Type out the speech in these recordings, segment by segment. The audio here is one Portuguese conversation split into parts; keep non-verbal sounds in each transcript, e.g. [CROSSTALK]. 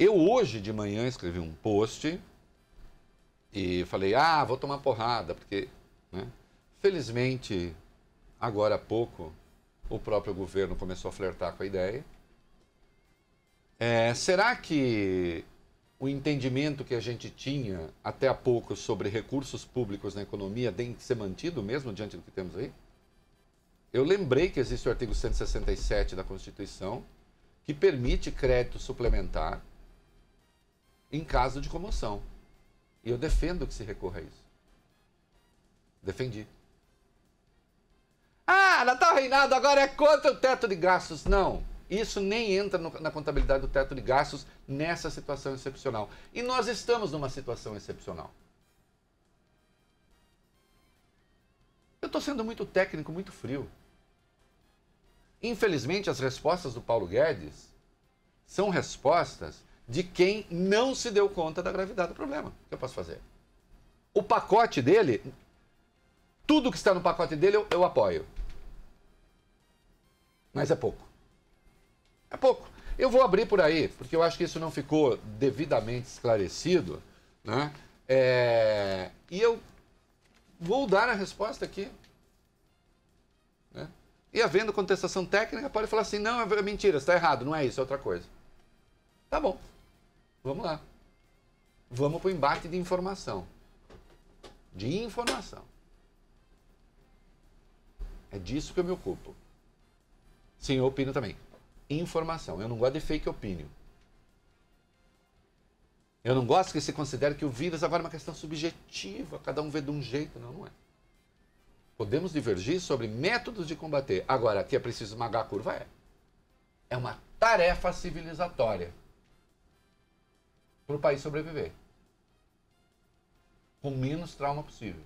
Eu hoje de manhã escrevi um post e falei, ah, vou tomar porrada, porque, né? Felizmente, agora há pouco, o próprio governo começou a flertar com a ideia. É, será que o entendimento que a gente tinha até há pouco sobre recursos públicos na economia tem que ser mantido mesmo diante do que temos aí? Eu lembrei que existe o artigo 167 da Constituição que permite crédito suplementar em caso de comoção. E eu defendo que se recorra a isso. Defendi. Ah, Natal tá Reinado agora é contra o teto de gastos. Não. Isso nem entra no, na contabilidade do teto de gastos nessa situação excepcional. E nós estamos numa situação excepcional. Eu estou sendo muito técnico, muito frio. Infelizmente, as respostas do Paulo Guedes são respostas de quem não se deu conta da gravidade do problema. O que eu posso fazer? O pacote dele, tudo que está no pacote dele eu, eu apoio. Mas é pouco. É pouco. Eu vou abrir por aí, porque eu acho que isso não ficou devidamente esclarecido, né? É... E eu vou dar a resposta aqui. Né? E havendo contestação técnica, pode falar assim: não, é mentira, está errado, não é isso, é outra coisa. Tá bom. Vamos lá. Vamos para o embate de informação. De informação. É disso que eu me ocupo. Sim, eu opino também. Informação. Eu não gosto de fake opinion. Eu não gosto que se considere que o vírus agora é uma questão subjetiva, cada um vê de um jeito. Não, não é. Podemos divergir sobre métodos de combater. Agora, que é preciso magar a curva? É. É uma tarefa civilizatória para o país sobreviver. Com menos trauma possível.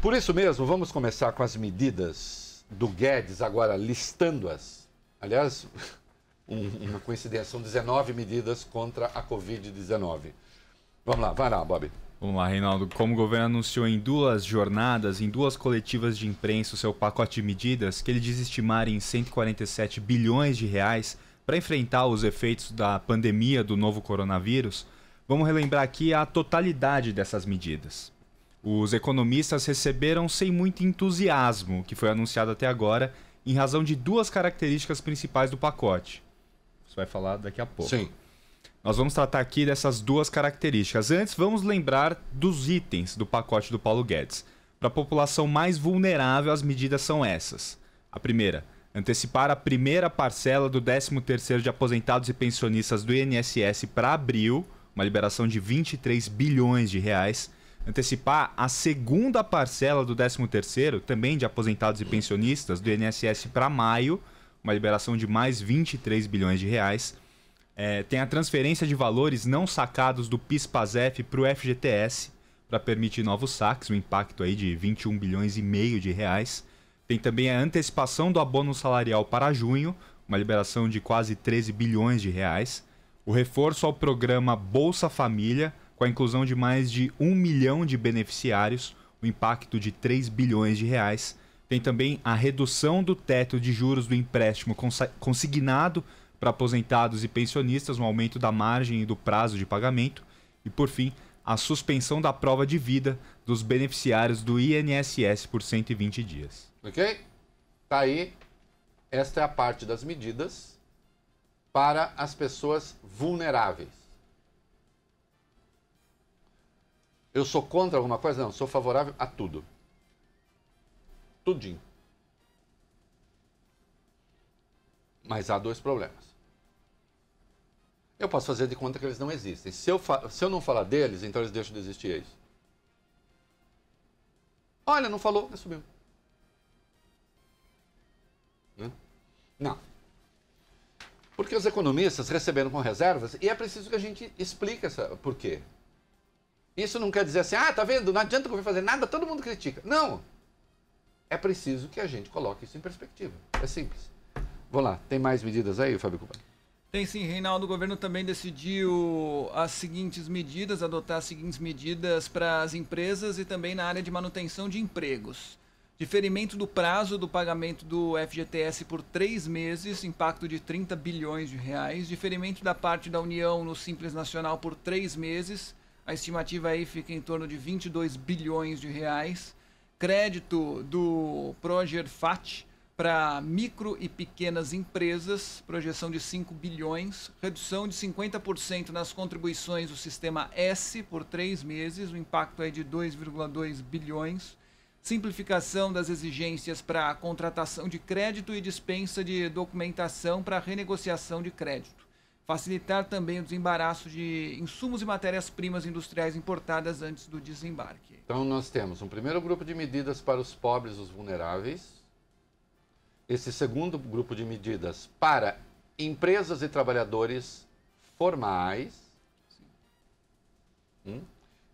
Por isso mesmo, vamos começar com as medidas do Guedes, agora listando-as. Aliás, [LAUGHS] um, uma coincidência, são 19 medidas contra a Covid-19. Vamos lá, vai lá, Bob. Vamos lá, Reinaldo. Como o governo anunciou em duas jornadas, em duas coletivas de imprensa, o seu pacote de medidas, que ele diz estimar em 147 bilhões de reais, para enfrentar os efeitos da pandemia do novo coronavírus, vamos relembrar aqui a totalidade dessas medidas. Os economistas receberam sem muito entusiasmo o que foi anunciado até agora, em razão de duas características principais do pacote. Você vai falar daqui a pouco. Sim. Nós vamos tratar aqui dessas duas características. Antes, vamos lembrar dos itens do pacote do Paulo Guedes. Para a população mais vulnerável, as medidas são essas. A primeira, antecipar a primeira parcela do 13º de aposentados e pensionistas do INSS para abril, uma liberação de 23 bilhões de reais, antecipar a segunda parcela do 13º, também de aposentados e pensionistas do INSS para maio, uma liberação de mais 23 bilhões de reais. É, tem a transferência de valores não sacados do PIS/PASEF para o FGTS, para permitir novos saques, um impacto aí de 21 bilhões e meio de reais. Tem também a antecipação do abono salarial para junho, uma liberação de quase 13 bilhões de reais. O reforço ao programa Bolsa Família, com a inclusão de mais de 1 milhão de beneficiários, o um impacto de 3 bilhões de reais. Tem também a redução do teto de juros do empréstimo consignado para aposentados e pensionistas, um aumento da margem e do prazo de pagamento. E, por fim, a suspensão da prova de vida dos beneficiários do INSS por 120 dias. Ok? Tá aí. Esta é a parte das medidas para as pessoas vulneráveis. Eu sou contra alguma coisa? Não, sou favorável a tudo. Tudinho. Mas há dois problemas. Eu posso fazer de conta que eles não existem. Se eu, se eu não falar deles, então eles deixam de existir. É isso. Olha, não falou, subiu. Não. Porque os economistas receberam com reservas e é preciso que a gente explique essa, por quê. Isso não quer dizer assim, ah, tá vendo, não adianta o governo fazer nada, todo mundo critica. Não. É preciso que a gente coloque isso em perspectiva. É simples. Vou lá, tem mais medidas aí, Fábio Cubano? Tem sim, Reinaldo. O governo também decidiu as seguintes medidas, adotar as seguintes medidas para as empresas e também na área de manutenção de empregos. Diferimento do prazo do pagamento do FGTS por três meses, impacto de 30 bilhões de reais. Diferimento da parte da União no Simples Nacional por três meses, a estimativa aí fica em torno de 22 bilhões de reais. Crédito do Proger FAT para micro e pequenas empresas, projeção de 5 bilhões. Redução de 50% nas contribuições do sistema S por três meses, o impacto é de 2,2 bilhões simplificação das exigências para a contratação de crédito e dispensa de documentação para renegociação de crédito. Facilitar também o desembaraço de insumos e matérias-primas industriais importadas antes do desembarque. Então, nós temos um primeiro grupo de medidas para os pobres, os vulneráveis. Esse segundo grupo de medidas para empresas e trabalhadores formais. Hum?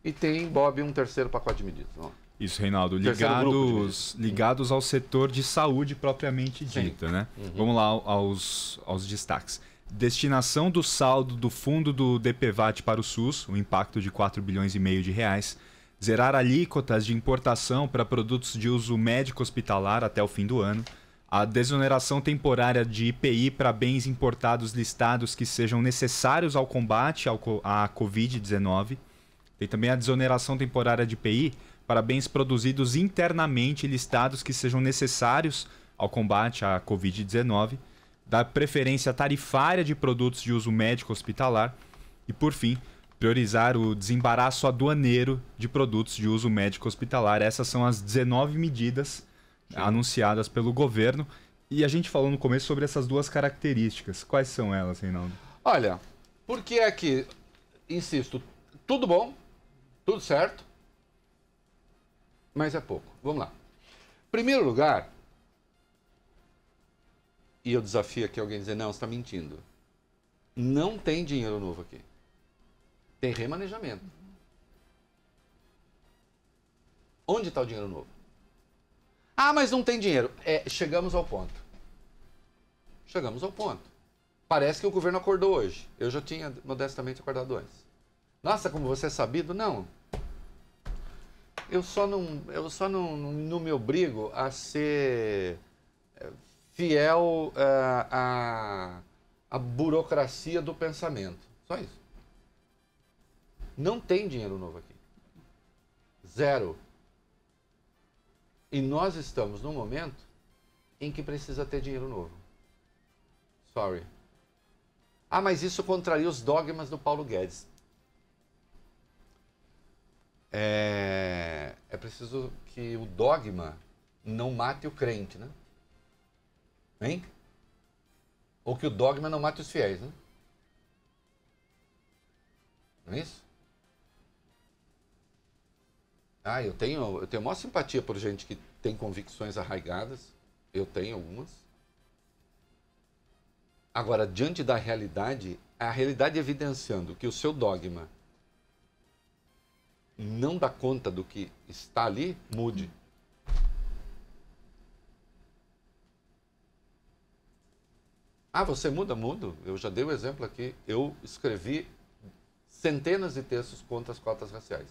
E tem, Bob, um terceiro pacote de medidas. Vamos. Isso, Reinaldo. Ligados, ligados ao setor de saúde propriamente dita, Sim. né? Uhum. Vamos lá aos, aos destaques. Destinação do saldo do fundo do DPVAT para o SUS, um impacto de 4 bilhões e meio de reais. Zerar alíquotas de importação para produtos de uso médico hospitalar até o fim do ano. A desoneração temporária de IPI para bens importados listados que sejam necessários ao combate ao, à Covid-19. Tem também a desoneração temporária de IPI para bens produzidos internamente listados que sejam necessários ao combate à Covid-19, da preferência tarifária de produtos de uso médico hospitalar e, por fim, priorizar o desembaraço aduaneiro de produtos de uso médico hospitalar. Essas são as 19 medidas Sim. anunciadas pelo governo. E a gente falou no começo sobre essas duas características. Quais são elas, Reinaldo? Olha, porque é que, insisto, tudo bom, tudo certo, mas é pouco. Vamos lá. Primeiro lugar, e eu desafio aqui alguém dizer, não, você está mentindo. Não tem dinheiro novo aqui. Tem remanejamento. Onde está o dinheiro novo? Ah, mas não tem dinheiro. É, chegamos ao ponto. Chegamos ao ponto. Parece que o governo acordou hoje. Eu já tinha modestamente acordado antes. Nossa, como você é sabido? Não, eu só não, eu só não, não me obrigo a ser eh, fiel à, eh, à, à burocracia do pensamento. Só isso. Não tem dinheiro novo aqui. Zero. E nós estamos num momento em que precisa ter dinheiro novo. Sorry. Ah, mas isso contraria os dogmas do Paulo Guedes é, é preciso que o dogma não mate o crente, né? Hein? Ou que o dogma não mate os fiéis, né? Não é isso? Ah, eu tenho, eu tenho maior simpatia por gente que tem convicções arraigadas. Eu tenho algumas. Agora, diante da realidade, a realidade evidenciando que o seu dogma não dá conta do que está ali, mude. Ah, você muda? Mudo. Eu já dei o um exemplo aqui. Eu escrevi centenas de textos contra as cotas raciais.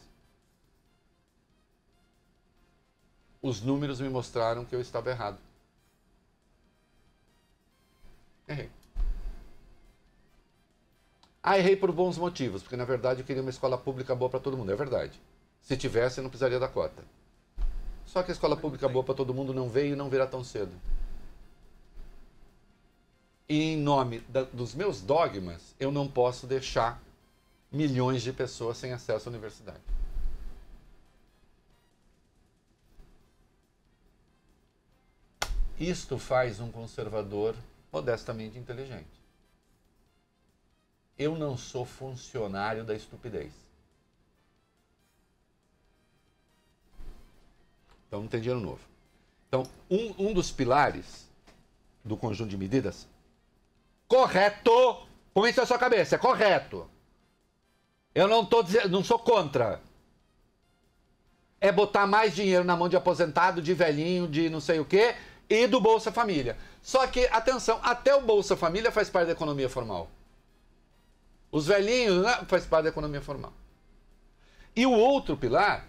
Os números me mostraram que eu estava errado. Errei. Ah, errei por bons motivos, porque na verdade eu queria uma escola pública boa para todo mundo. É verdade. Se tivesse, eu não precisaria da cota. Só que a escola pública boa para todo mundo não veio e não virá tão cedo. E em nome da, dos meus dogmas, eu não posso deixar milhões de pessoas sem acesso à universidade. Isto faz um conservador modestamente inteligente. Eu não sou funcionário da estupidez. Então não tem dinheiro novo. Então, um, um dos pilares do conjunto de medidas. Correto! Com isso na sua cabeça, é correto. Eu não tô dizendo, não sou contra. É botar mais dinheiro na mão de aposentado, de velhinho, de não sei o quê, e do Bolsa Família. Só que, atenção, até o Bolsa Família faz parte da economia formal. Os velhinhos né, faz parte da economia formal. E o outro pilar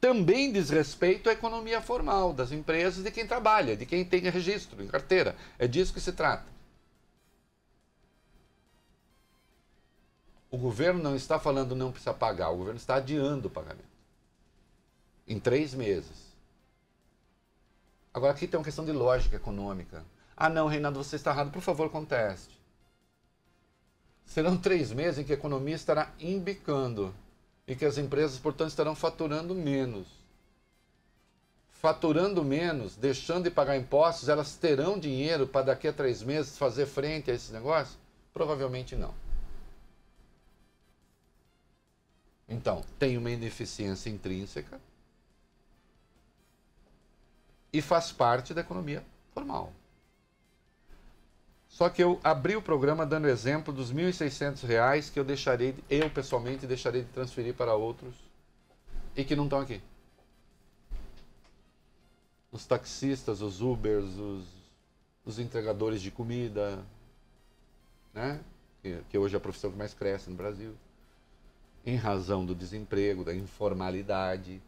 também diz respeito à economia formal das empresas, de quem trabalha, de quem tem registro, em carteira. É disso que se trata. O governo não está falando não precisa pagar, o governo está adiando o pagamento. Em três meses. Agora aqui tem uma questão de lógica econômica. Ah não, Reinaldo, você está errado, por favor, conteste. Serão três meses em que a economia estará imbicando e que as empresas, portanto, estarão faturando menos. Faturando menos, deixando de pagar impostos, elas terão dinheiro para daqui a três meses fazer frente a esses negócios? Provavelmente não. Então, tem uma ineficiência intrínseca e faz parte da economia formal. Só que eu abri o programa dando exemplo dos R$ 1.600 que eu deixarei, eu pessoalmente deixarei de transferir para outros e que não estão aqui. Os taxistas, os Ubers, os, os entregadores de comida, né? Que, que hoje é a profissão que mais cresce no Brasil, em razão do desemprego, da informalidade.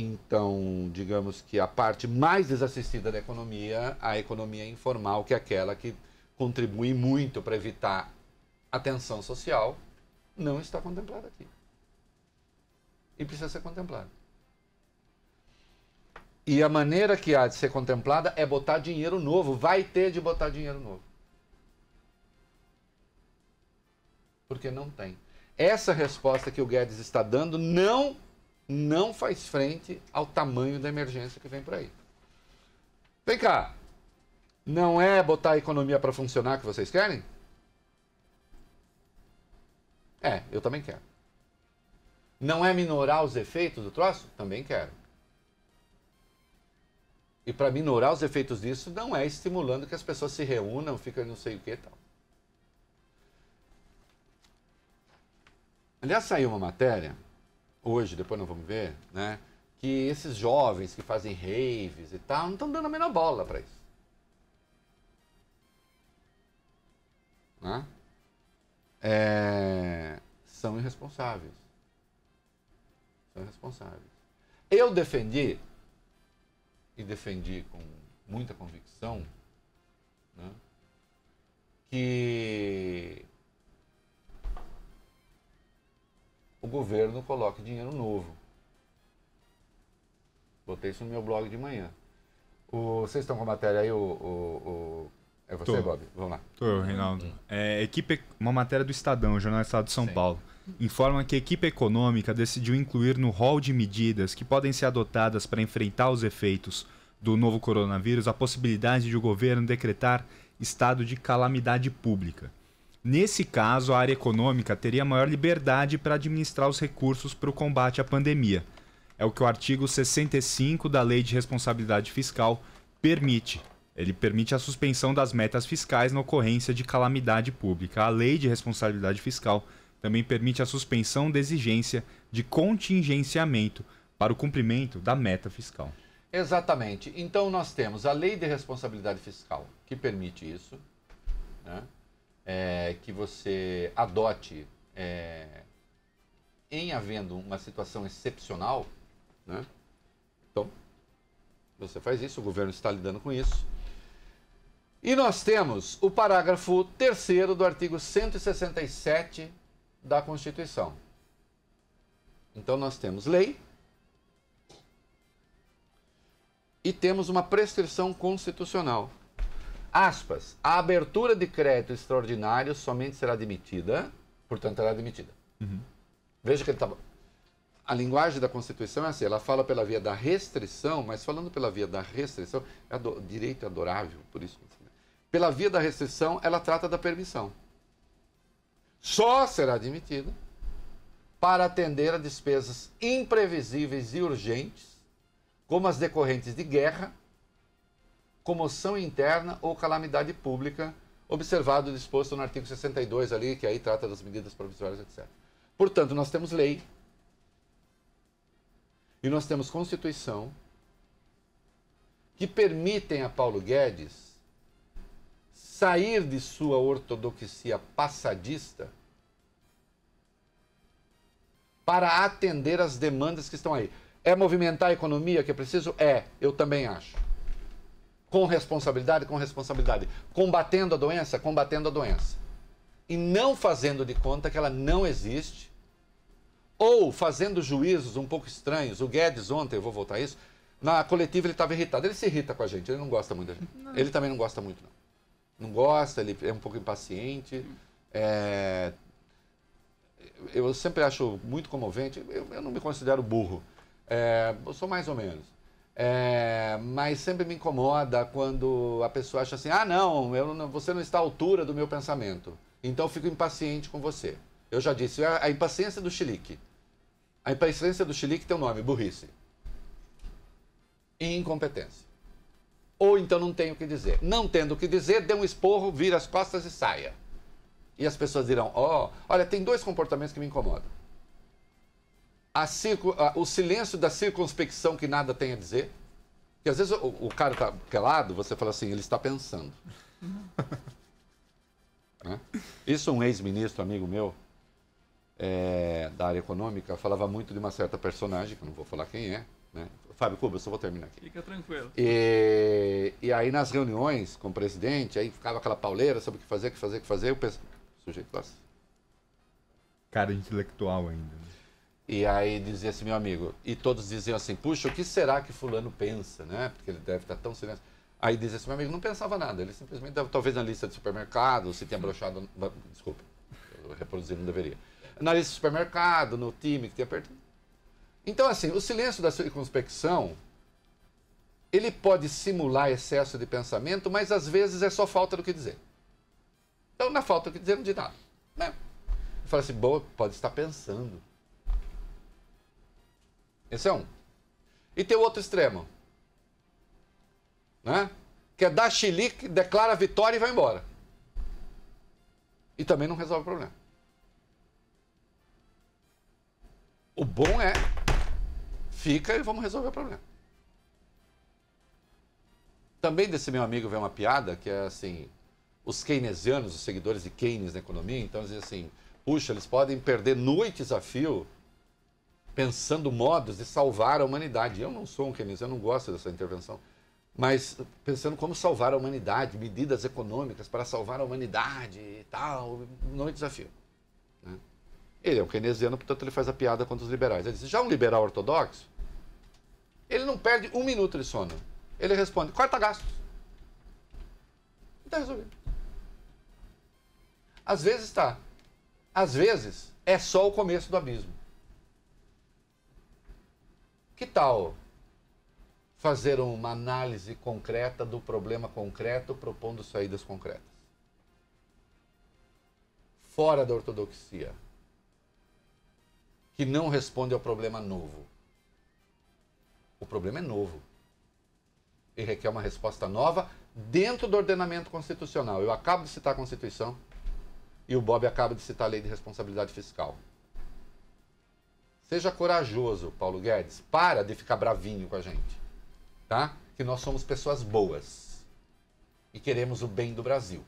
Então, digamos que a parte mais desassistida da economia, a economia informal, que é aquela que contribui muito para evitar a tensão social, não está contemplada aqui. E precisa ser contemplada. E a maneira que há de ser contemplada é botar dinheiro novo. Vai ter de botar dinheiro novo. Porque não tem. Essa resposta que o Guedes está dando não não faz frente ao tamanho da emergência que vem por aí. Vem cá. Não é botar a economia para funcionar que vocês querem? É, eu também quero. Não é minorar os efeitos do troço? Também quero. E para minorar os efeitos disso, não é estimulando que as pessoas se reúnam, fiquem não sei o que e tal. Aliás, saiu uma matéria hoje, depois nós vamos ver, né? Que esses jovens que fazem raves e tal, não estão dando a menor bola para isso. Né? É... são irresponsáveis. São irresponsáveis. Eu defendi, e defendi com muita convicção, né? que o governo coloque dinheiro novo. Botei isso no meu blog de manhã. O, vocês estão com a matéria aí, o, o, o é você, Tô. Bob? Vamos lá. Tô Reinaldo. É, equipe, uma matéria do Estadão, Jornal Estado de São Sim. Paulo, informa que a equipe econômica decidiu incluir no rol de medidas que podem ser adotadas para enfrentar os efeitos do novo coronavírus a possibilidade de o governo decretar estado de calamidade pública. Nesse caso, a área econômica teria maior liberdade para administrar os recursos para o combate à pandemia. É o que o artigo 65 da Lei de Responsabilidade Fiscal permite. Ele permite a suspensão das metas fiscais na ocorrência de calamidade pública. A Lei de Responsabilidade Fiscal também permite a suspensão da exigência de contingenciamento para o cumprimento da meta fiscal. Exatamente. Então, nós temos a Lei de Responsabilidade Fiscal, que permite isso. Né? é, que você adote é, em havendo uma situação excepcional, né? Então, você faz isso, o governo está lidando com isso. E nós temos o parágrafo 3 do artigo 167 da Constituição. Então, nós temos lei e temos uma prescrição constitucional. Aspas, a abertura de crédito extraordinário somente será admitida, portanto, será é admitida. Uhum. Veja que ele estava. Tá a linguagem da Constituição é assim, ela fala pela via da restrição, mas falando pela via da restrição, é direito adorável, por isso. Pela via da restrição, ela trata da permissão. Só será admitida para atender a despesas imprevisíveis e urgentes, como as decorrentes de guerra, comoção interna ou calamidade pública, observado o disposto no artigo 62 ali, que aí trata das medidas provisórias, etc. Portanto, nós temos lei e nós temos Constituição que permitem a Paulo Guedes sair de sua ortodoxia passadista para atender às demandas que estão aí. É movimentar a economia que é preciso? É, eu também acho. Com responsabilidade, com responsabilidade. Combatendo a doença, combatendo a doença. E não fazendo de conta que ela não existe. Ou fazendo juízos um pouco estranhos. O Guedes ontem, eu vou voltar a isso, na coletiva ele estava irritado. Ele se irrita com a gente, ele não gosta muito da gente. Não. Ele também não gosta muito, não. Não gosta, ele é um pouco impaciente. É... Eu sempre acho muito comovente. Eu, eu não me considero burro. É... Eu sou mais ou menos. É, mas sempre me incomoda quando a pessoa acha assim: ah, não, não, você não está à altura do meu pensamento. Então eu fico impaciente com você. Eu já disse, a, a impaciência do chilique. A impaciência do chilique tem um nome: burrice. E incompetência. Ou então não tenho o que dizer. Não tendo o que dizer, dê um esporro, vira as costas e saia. E as pessoas dirão: ó, oh, olha, tem dois comportamentos que me incomodam a a, o silêncio da circunspecção que nada tem a dizer? Porque às vezes o, o cara está pelado você fala assim, ele está pensando. [LAUGHS] né? Isso um ex-ministro, amigo meu, é, da área econômica, falava muito de uma certa personagem, que eu não vou falar quem é. Né? Fábio Cuba, eu só vou terminar aqui. Fica tranquilo. E, e, aí nas reuniões com o presidente, aí ficava aquela pauleira sobre o que fazer, o que fazer, o que fazer. eu penso sujeito assim. Cara intelectual ainda. Né? E aí dizia assim, meu amigo, e todos diziam assim, puxa, o que será que fulano pensa, né? Porque ele deve estar tão silencioso Aí dizia assim, meu amigo, não pensava nada, ele simplesmente estava talvez na lista de supermercado, se tinha brochado, desculpa, reproduzir não deveria. Na lista de supermercado, no time que tinha perdido. Então, assim, o silêncio da circunspecção, ele pode simular excesso de pensamento, mas às vezes é só falta do que dizer. Então, na é falta do que dizer, não diz nada, né? Fala assim, boa, pode estar pensando. Esse é um. E tem o outro extremo. Né? Que é dar xilique, declara vitória e vai embora. E também não resolve o problema. O bom é fica e vamos resolver o problema. Também desse meu amigo vem uma piada que é assim: os keynesianos, os seguidores de Keynes na economia, então dizem assim, puxa, eles podem perder noites a fio pensando modos de salvar a humanidade. Eu não sou um keynesiano, eu não gosto dessa intervenção. Mas pensando como salvar a humanidade, medidas econômicas para salvar a humanidade e tal, não é desafio. Né? Ele é um keynesiano, portanto ele faz a piada contra os liberais. Ele diz, já um liberal ortodoxo, ele não perde um minuto de sono. Ele responde, corta gastos. Está então, é resolvido. Às vezes está. Às vezes é só o começo do abismo. Que tal fazer uma análise concreta do problema concreto, propondo saídas concretas? Fora da ortodoxia, que não responde ao problema novo. O problema é novo e requer uma resposta nova dentro do ordenamento constitucional. Eu acabo de citar a Constituição e o Bob acaba de citar a Lei de Responsabilidade Fiscal. Seja corajoso, Paulo Guedes. Para de ficar bravinho com a gente. Tá? Que nós somos pessoas boas e queremos o bem do Brasil.